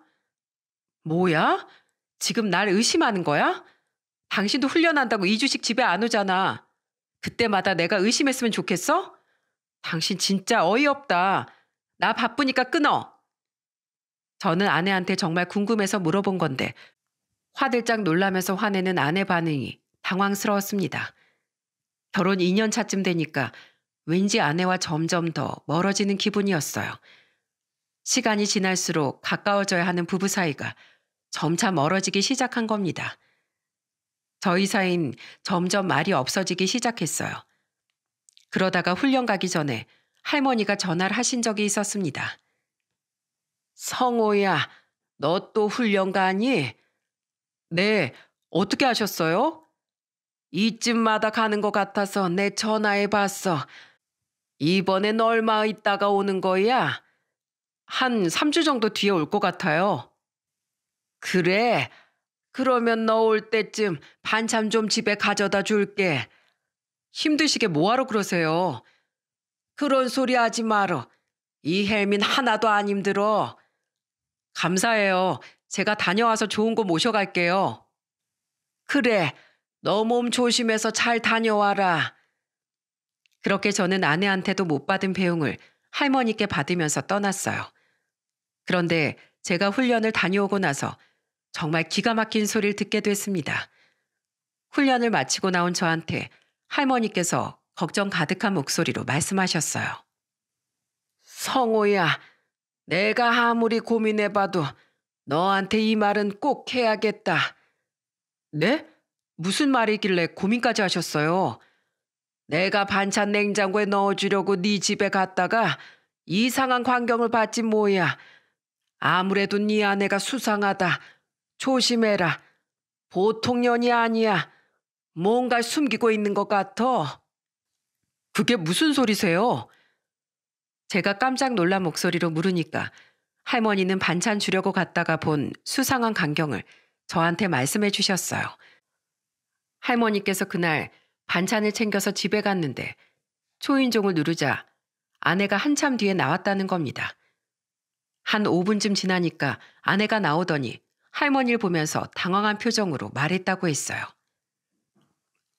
뭐야? 지금 날 의심하는 거야? 당신도 훈련한다고 2주씩 집에 안 오잖아. 그때마다 내가 의심했으면 좋겠어? 당신 진짜 어이없다. 나 바쁘니까 끊어. 저는 아내한테 정말 궁금해서 물어본 건데 화들짝 놀라면서 화내는 아내 반응이 당황스러웠습니다. 결혼 2년 차쯤 되니까 왠지 아내와 점점 더 멀어지는 기분이었어요. 시간이 지날수록 가까워져야 하는 부부 사이가 점차 멀어지기 시작한 겁니다. 저희 사이는 점점 말이 없어지기 시작했어요. 그러다가 훈련 가기 전에 할머니가 전화를 하신 적이 있었습니다. 성호야, 너 또 훈련 가니? 네, 어떻게 하셨어요? 이쯤마다 가는 것 같아서 내 전화해 봤어. 이번엔 얼마 있다가 오는 거야? 한 3주 정도 뒤에 올 것 같아요. 그래. 그러면 너 올 때쯤 반찬 좀 집에 가져다 줄게. 힘드시게 뭐하러 그러세요? 그런 소리 하지 마라. 이 헬민 하나도 안 힘들어. 감사해요. 제가 다녀와서 좋은 곳 모셔갈게요. 그래. 너 몸 조심해서 잘 다녀와라. 그렇게 저는 아내한테도 못 받은 배웅을 할머니께 받으면서 떠났어요. 그런데 제가 훈련을 다녀오고 나서 정말 기가 막힌 소리를 듣게 됐습니다. 훈련을 마치고 나온 저한테 할머니께서 걱정 가득한 목소리로 말씀하셨어요. 성호야, 내가 아무리 고민해봐도 너한테 이 말은 꼭 해야겠다. 네? 무슨 말이길래 고민까지 하셨어요? 내가 반찬 냉장고에 넣어주려고 네 집에 갔다가 이상한 광경을 봤지 뭐야. 아무래도 네 아내가 수상하다. 조심해라. 보통 년이 아니야. 뭔가 숨기고 있는 것 같아. 그게 무슨 소리세요? 제가 깜짝 놀란 목소리로 물으니까 할머니는 반찬 주려고 갔다가 본 수상한 광경을 저한테 말씀해 주셨어요. 할머니께서 그날 반찬을 챙겨서 집에 갔는데 초인종을 누르자 아내가 한참 뒤에 나왔다는 겁니다. 한 5분쯤 지나니까 아내가 나오더니 할머니를 보면서 당황한 표정으로 말했다고 했어요.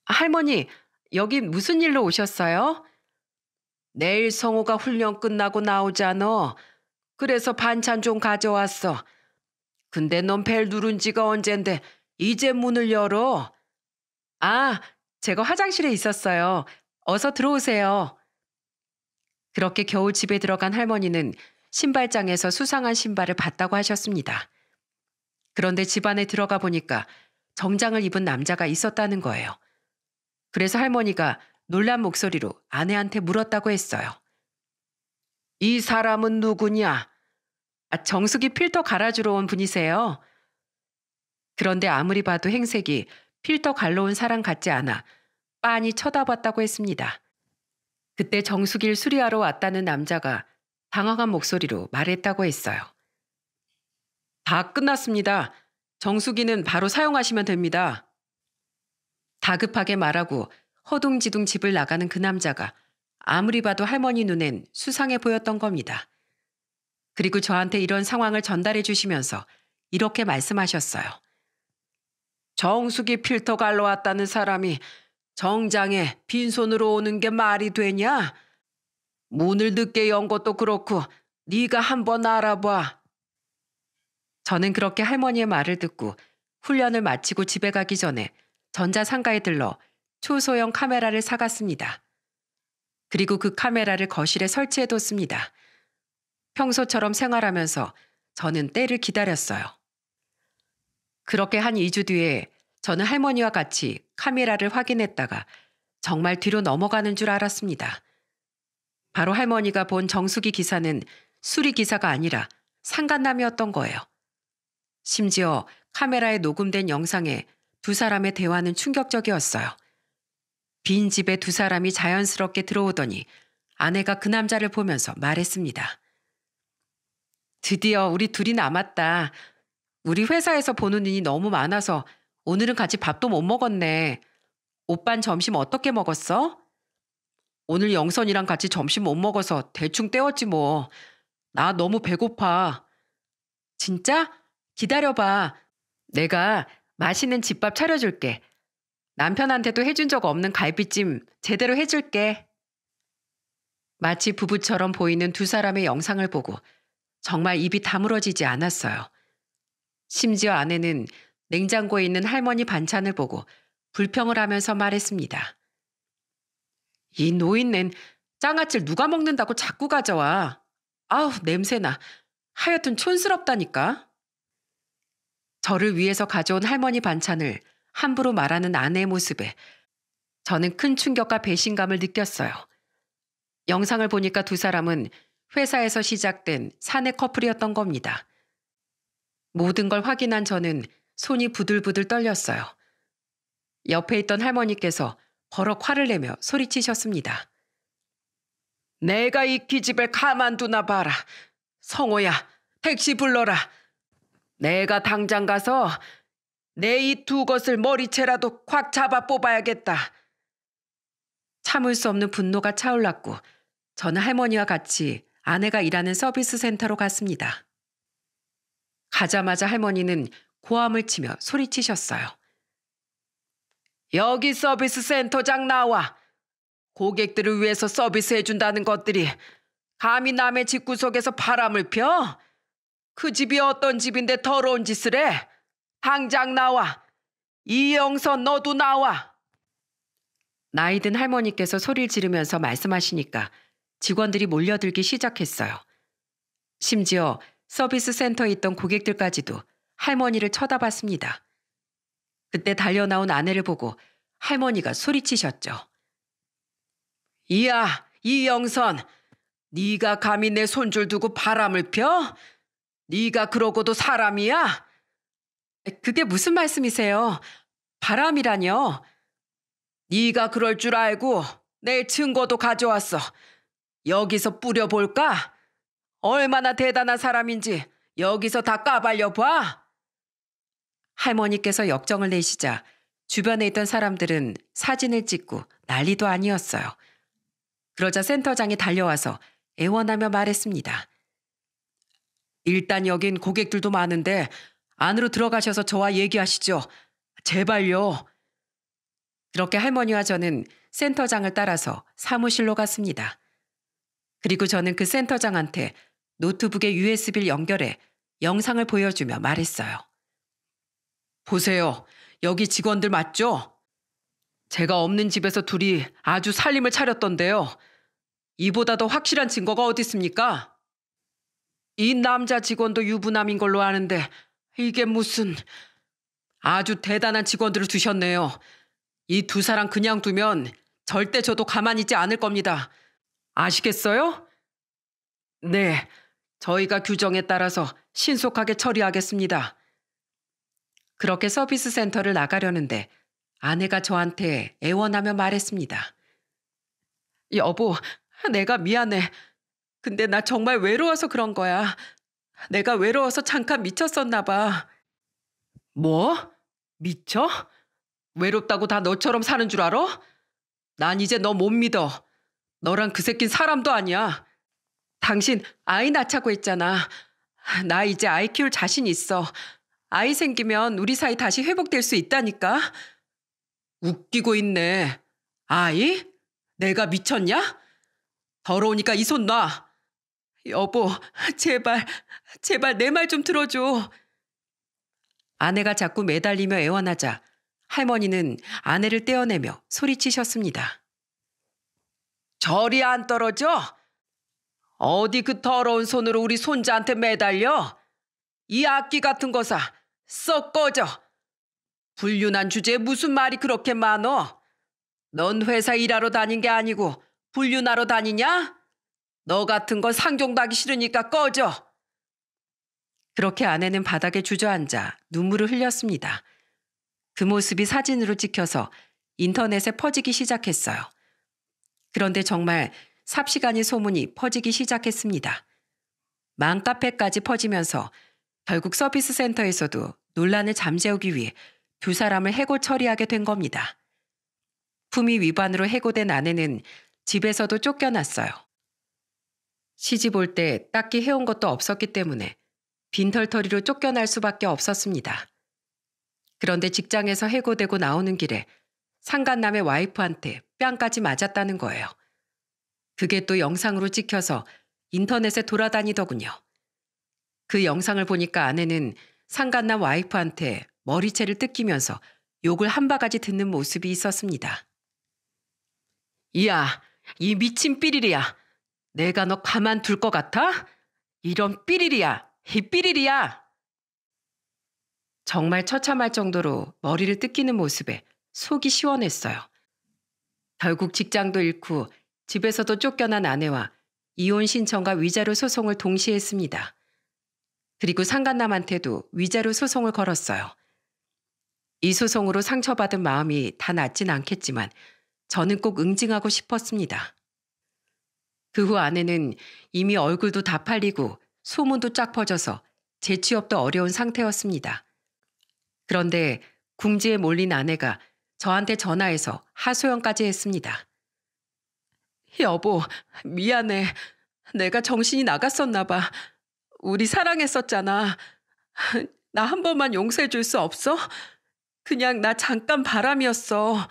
할머니, 여기 무슨 일로 오셨어요? 내일 성호가 훈련 끝나고 나오잖아. 그래서 반찬 좀 가져왔어. 근데 넌 벨 누른 지가 언젠데 이제 문을 열어. 아, 제가 화장실에 있었어요. 어서 들어오세요. 그렇게 겨우 집에 들어간 할머니는 신발장에서 수상한 신발을 봤다고 하셨습니다. 그런데 집 안에 들어가 보니까 정장을 입은 남자가 있었다는 거예요. 그래서 할머니가 놀란 목소리로 아내한테 물었다고 했어요. 이 사람은 누구냐? 아, 정수기 필터 갈아주러 온 분이세요. 그런데 아무리 봐도 행색이 필터 갈로운 사람 같지 않아 빤히 쳐다봤다고 했습니다. 그때 정수길 수리하러 왔다는 남자가 당황한 목소리로 말했다고 했어요. 다 끝났습니다. 정수기는 바로 사용하시면 됩니다. 다급하게 말하고 허둥지둥 집을 나가는 그 남자가 아무리 봐도 할머니 눈엔 수상해 보였던 겁니다. 그리고 저한테 이런 상황을 전달해 주시면서 이렇게 말씀하셨어요. 정수기 필터 갈러 왔다는 사람이 정장에 빈손으로 오는 게 말이 되냐? 문을 늦게 연 것도 그렇고 네가 한번 알아봐. 저는 그렇게 할머니의 말을 듣고 훈련을 마치고 집에 가기 전에 전자상가에 들러 초소형 카메라를 사갔습니다. 그리고 그 카메라를 거실에 설치해뒀습니다. 평소처럼 생활하면서 저는 때를 기다렸어요. 그렇게 한 2주 뒤에 저는 할머니와 같이 카메라를 확인했다가 정말 뒤로 넘어가는 줄 알았습니다. 바로 할머니가 본 정수기 기사는 수리 기사가 아니라 상간남이었던 거예요. 심지어 카메라에 녹음된 영상에 두 사람의 대화는 충격적이었어요. 빈 집에 두 사람이 자연스럽게 들어오더니 아내가 그 남자를 보면서 말했습니다. 드디어 우리 둘이 남았다. 우리 회사에서 보는 눈이 너무 많아서 오늘은 같이 밥도 못 먹었네. 오빤 점심 어떻게 먹었어? 오늘 영선이랑 같이 점심 못 먹어서 대충 때웠지 뭐. 나 너무 배고파. 진짜? 기다려봐. 내가 맛있는 집밥 차려줄게. 남편한테도 해준 적 없는 갈비찜 제대로 해줄게. 마치 부부처럼 보이는 두 사람의 영상을 보고 정말 입이 다물어지지 않았어요. 심지어 아내는 냉장고에 있는 할머니 반찬을 보고 불평을 하면서 말했습니다. 이 노인넨 장아찌를 누가 먹는다고 자꾸 가져와. 아우 냄새나. 하여튼 촌스럽다니까. 저를 위해서 가져온 할머니 반찬을 함부로 말하는 아내의 모습에 저는 큰 충격과 배신감을 느꼈어요. 영상을 보니까 두 사람은 회사에서 시작된 사내 커플이었던 겁니다. 모든 걸 확인한 저는 손이 부들부들 떨렸어요. 옆에 있던 할머니께서 버럭 화를 내며 소리치셨습니다. 내가 이 기집애 가만두나 봐라. 성호야, 택시 불러라. 내가 당장 가서 내 이 두 것을 머리채라도 꽉 잡아 뽑아야겠다. 참을 수 없는 분노가 차올랐고 저는 할머니와 같이 아내가 일하는 서비스 센터로 갔습니다. 가자마자 할머니는 고함을 치며 소리치셨어요. 여기 서비스 센터장 나와. 고객들을 위해서 서비스해준다는 것들이 감히 남의 집 구석에서 바람을 펴? 그 집이 어떤 집인데 더러운 짓을 해? 당장 나와. 이영선 너도 나와. 나이든 할머니께서 소리를 지르면서 말씀하시니까 직원들이 몰려들기 시작했어요. 심지어 서비스 센터에 있던 고객들까지도 할머니를 쳐다봤습니다. 그때 달려나온 아내를 보고 할머니가 소리치셨죠. 이야, 이영선, 네가 감히 내 손줄 두고 바람을 펴? 네가 그러고도 사람이야? 그게 무슨 말씀이세요? 바람이라뇨? 네가 그럴 줄 알고 내 증거도 가져왔어. 여기서 뿌려볼까? 얼마나 대단한 사람인지 여기서 다 까발려 봐. 할머니께서 역정을 내시자 주변에 있던 사람들은 사진을 찍고 난리도 아니었어요. 그러자 센터장이 달려와서 애원하며 말했습니다. 일단 여긴 고객들도 많은데 안으로 들어가셔서 저와 얘기하시죠. 제발요. 그렇게 할머니와 저는 센터장을 따라서 사무실로 갔습니다. 그리고 저는 그 센터장한테 노트북에 USB를 연결해 영상을 보여주며 말했어요. 보세요. 여기 직원들 맞죠? 제가 없는 집에서 둘이 아주 살림을 차렸던데요. 이보다 더 확실한 증거가 어디 있습니까? 이 남자 직원도 유부남인 걸로 아는데 이게 무슨 아주 대단한 직원들을 두셨네요. 이 두 사람 그냥 두면 절대 저도 가만히 있지 않을 겁니다. 아시겠어요? 네, 저희가 규정에 따라서 신속하게 처리하겠습니다. 그렇게 서비스 센터를 나가려는데 아내가 저한테 애원하며 말했습니다. 여보, 내가 미안해. 근데 나 정말 외로워서 그런 거야. 내가 외로워서 잠깐 미쳤었나 봐. 뭐? 미쳐? 외롭다고 다 너처럼 사는 줄 알아? 난 이제 너 못 믿어. 너랑 그 새낀 사람도 아니야. 당신 아이 낳자고 했잖아. 나 이제 아이 키울 자신 있어. 아이 생기면 우리 사이 다시 회복될 수 있다니까. 웃기고 있네. 아이? 내가 미쳤냐? 더러우니까 이 손 놔. 여보, 제발, 제발 내 말 좀 들어줘. 아내가 자꾸 매달리며 애원하자 할머니는 아내를 떼어내며 소리치셨습니다. 절이 안 떨어져? 어디 그 더러운 손으로 우리 손자한테 매달려? 이 악기 같은 거사 썩 꺼져. 불륜한 주제에 무슨 말이 그렇게 많어? 넌 회사 일하러 다닌 게 아니고 불륜하러 다니냐? 너 같은 건 상종도 하기 싫으니까 꺼져. 그렇게 아내는 바닥에 주저앉아 눈물을 흘렸습니다. 그 모습이 사진으로 찍혀서 인터넷에 퍼지기 시작했어요. 그런데 정말 삽시간이 소문이 퍼지기 시작했습니다. 망카페까지 퍼지면서 결국 서비스 센터에서도 논란을 잠재우기 위해 두 사람을 해고 처리하게 된 겁니다. 품위 위반으로 해고된 아내는 집에서도 쫓겨났어요. 시집 올 때 딱히 해온 것도 없었기 때문에 빈털터리로 쫓겨날 수밖에 없었습니다. 그런데 직장에서 해고되고 나오는 길에 상간남의 와이프한테 뺨까지 맞았다는 거예요. 그게 또 영상으로 찍혀서 인터넷에 돌아다니더군요. 그 영상을 보니까 아내는 상간남 와이프한테 머리채를 뜯기면서 욕을 한 바가지 듣는 모습이 있었습니다. 이야, 이 미친 삐리리야. 내가 너 가만둘 것 같아? 이런 삐리리야, 이 삐리리야. 정말 처참할 정도로 머리를 뜯기는 모습에 속이 시원했어요. 결국 직장도 잃고 집에서도 쫓겨난 아내와 이혼 신청과 위자료 소송을 동시에 했습니다. 그리고 상간남한테도 위자료 소송을 걸었어요. 이 소송으로 상처받은 마음이 다 낫진 않겠지만 저는 꼭 응징하고 싶었습니다. 그 후 아내는 이미 얼굴도 다 팔리고 소문도 쫙 퍼져서 재취업도 어려운 상태였습니다. 그런데 궁지에 몰린 아내가 저한테 전화해서 하소연까지 했습니다. 여보, 미안해. 내가 정신이 나갔었나 봐. 우리 사랑했었잖아. 나 한 번만 용서해 줄 수 없어? 그냥 나 잠깐 바람이었어.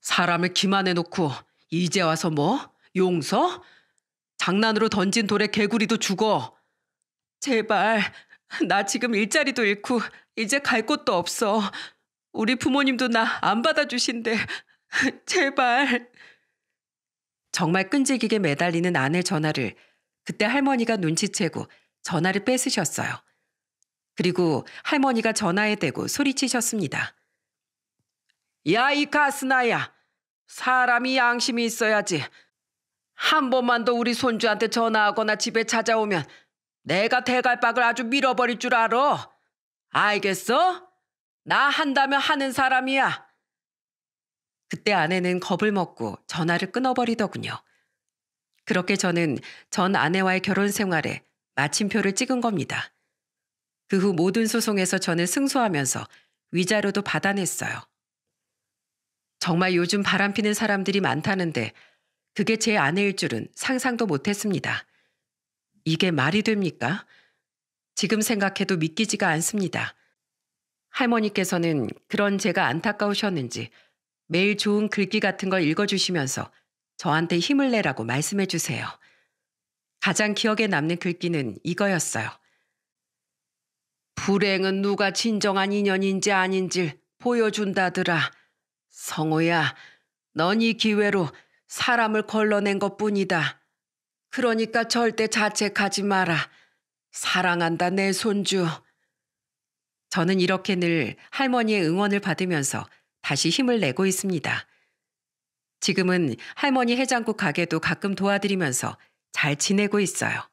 사람을 기만해 놓고 이제 와서 뭐? 용서? 장난으로 던진 돌에 개구리도 죽어. 제발, 나 지금 일자리도 잃고 이제 갈 곳도 없어. 우리 부모님도 나 안 받아주신대. 제발. 정말 끈질기게 매달리는 아내 전화를 그때 할머니가 눈치채고 전화를 뺏으셨어요. 그리고 할머니가 전화에 대고 소리치셨습니다. 야, 이카스나야 사람이 양심이 있어야지. 한 번만 더 우리 손주한테 전화하거나 집에 찾아오면 내가 대갈박을 아주 밀어버릴 줄 알아. 알겠어? 나 한다면 하는 사람이야. 그때 아내는 겁을 먹고 전화를 끊어버리더군요. 그렇게 저는 전 아내와의 결혼 생활에 마침표를 찍은 겁니다. 그 후 모든 소송에서 저는 승소하면서 위자료도 받아냈어요. 정말 요즘 바람피는 사람들이 많다는데 그게 제 아내일 줄은 상상도 못했습니다. 이게 말이 됩니까? 지금 생각해도 믿기지가 않습니다. 할머니께서는 그런 제가 안타까우셨는지 매일 좋은 글귀 같은 걸 읽어주시면서 저한테 힘을 내라고 말씀해 주세요. 가장 기억에 남는 글귀는 이거였어요. 불행은 누가 진정한 인연인지 아닌지 보여준다더라. 성호야, 넌 이 기회로 사람을 걸러낸 것 뿐이다. 그러니까 절대 자책하지 마라. 사랑한다, 내 손주. 저는 이렇게 늘 할머니의 응원을 받으면서 다시 힘을 내고 있습니다. 지금은 할머니 해장국 가게도 가끔 도와드리면서 잘 지내고 있어요.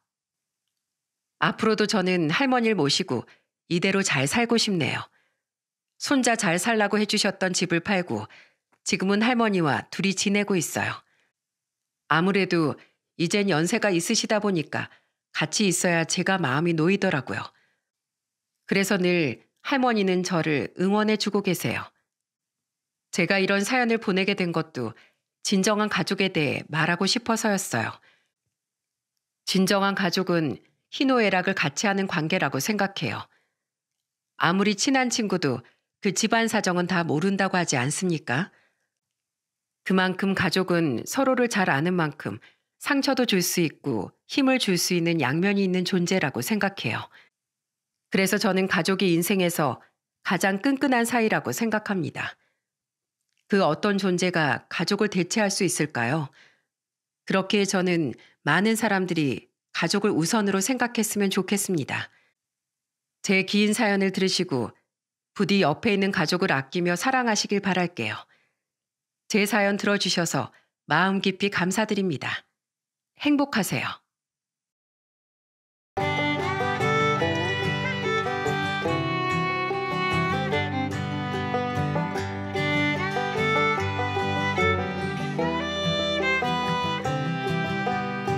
앞으로도 저는 할머니를 모시고 이대로 잘 살고 싶네요. 손자 잘 살라고 해주셨던 집을 팔고 지금은 할머니와 둘이 지내고 있어요. 아무래도 이젠 연세가 있으시다 보니까 같이 있어야 제가 마음이 놓이더라고요. 그래서 늘 할머니는 저를 응원해주고 계세요. 제가 이런 사연을 보내게 된 것도 진정한 가족에 대해 말하고 싶어서였어요. 진정한 가족은 희노애락을 같이 하는 관계라고 생각해요. 아무리 친한 친구도 그 집안 사정은 다 모른다고 하지 않습니까? 그만큼 가족은 서로를 잘 아는 만큼 상처도 줄 수 있고 힘을 줄 수 있는 양면이 있는 존재라고 생각해요. 그래서 저는 가족이 인생에서 가장 끈끈한 사이라고 생각합니다. 그 어떤 존재가 가족을 대체할 수 있을까요? 그렇게 저는 많은 사람들이 가족을 우선으로 생각했으면 좋겠습니다. 제 긴 사연을 들으시고 부디 옆에 있는 가족을 아끼며 사랑하시길 바랄게요. 제 사연 들어주셔서 마음 깊이 감사드립니다. 행복하세요.